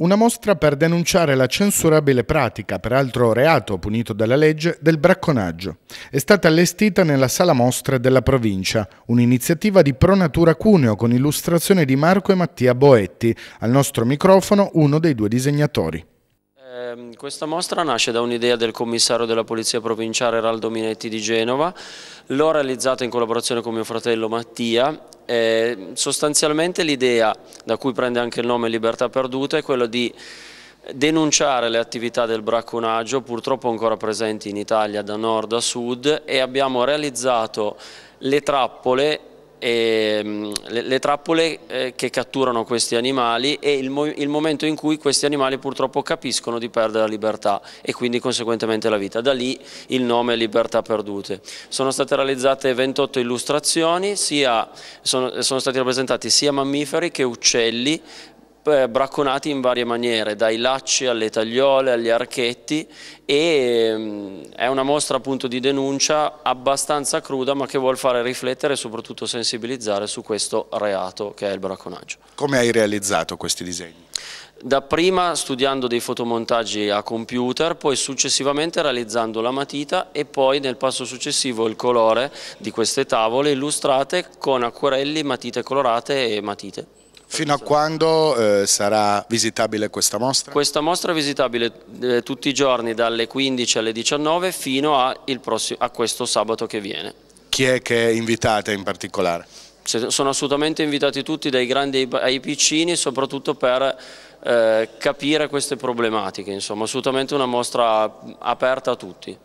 Una mostra per denunciare la censurabile pratica, peraltro reato punito dalla legge, del bracconaggio. È stata allestita nella sala mostre della provincia, un'iniziativa di Pronatura Cuneo con illustrazione di Marco e Mattia Boetti, al nostro microfono uno dei due disegnatori. Ehm, questa mostra nasce da un'idea del commissario della Polizia Provinciale Raldo Minetti di Genova, l'ho realizzata in collaborazione con mio fratello Mattia. Eh, sostanzialmente l'idea, da cui prende anche il nome Libertà Perduta, è quella di denunciare le attività del bracconaggio purtroppo ancora presenti in Italia da nord a sud e abbiamo realizzato le trappole e, ehm, le, le, trappole eh, che catturano questi animali e il, mo il, momento in cui questi animali purtroppo capiscono di perdere la libertà e quindi conseguentemente la vita. Da lì il nome Libertà Perdute. Sono state realizzate 28 illustrazioni, sia, sono, sono stati rappresentati sia mammiferi che uccelli eh, bracconati in varie maniere, dai lacci alle tagliole, agli archetti e mm, è una mostra appunto di denuncia abbastanza cruda ma che vuol fare riflettere e soprattutto sensibilizzare su questo reato che è il bracconaggio. Come hai realizzato questi disegni? Dapprima studiando dei fotomontaggi a computer, poi successivamente realizzando la matita e poi nel passo successivo il colore di queste tavole illustrate con acquerelli, matite colorate e matite. Fino a quando eh, sarà visitabile questa mostra? Questa mostra è visitabile eh, tutti i giorni dalle 15 alle 19 fino a, prossimo, a questo sabato che viene. Chi è che è invitata in particolare? sono assolutamente invitati tutti dai grandi ai piccini soprattutto per eh, capire queste problematiche, insomma assolutamente una mostra aperta a tutti.